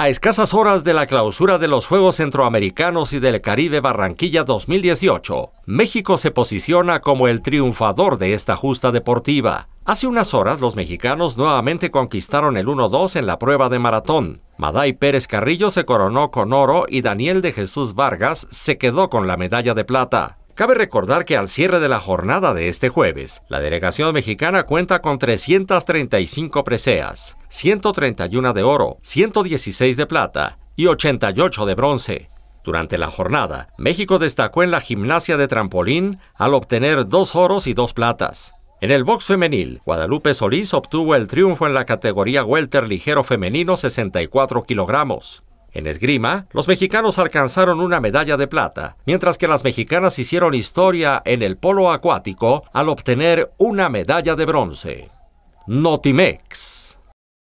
A escasas horas de la clausura de los Juegos Centroamericanos y del Caribe Barranquilla 2018, México se posiciona como el triunfador de esta justa deportiva. Hace unas horas los mexicanos nuevamente conquistaron el 1-2 en la prueba de maratón. Maday Pérez Carrillo se coronó con oro y Daniel de Jesús Vargas se quedó con la medalla de plata. Cabe recordar que al cierre de la jornada de este jueves, la delegación mexicana cuenta con 335 preseas, 131 de oro, 116 de plata y 88 de bronce. Durante la jornada, México destacó en la gimnasia de trampolín al obtener dos oros y dos platas. En el box femenil, Guadalupe Solís obtuvo el triunfo en la categoría welter ligero femenino 64 kilogramos. En esgrima, los mexicanos alcanzaron una medalla de plata, mientras que las mexicanas hicieron historia en el polo acuático al obtener una medalla de bronce. Notimex.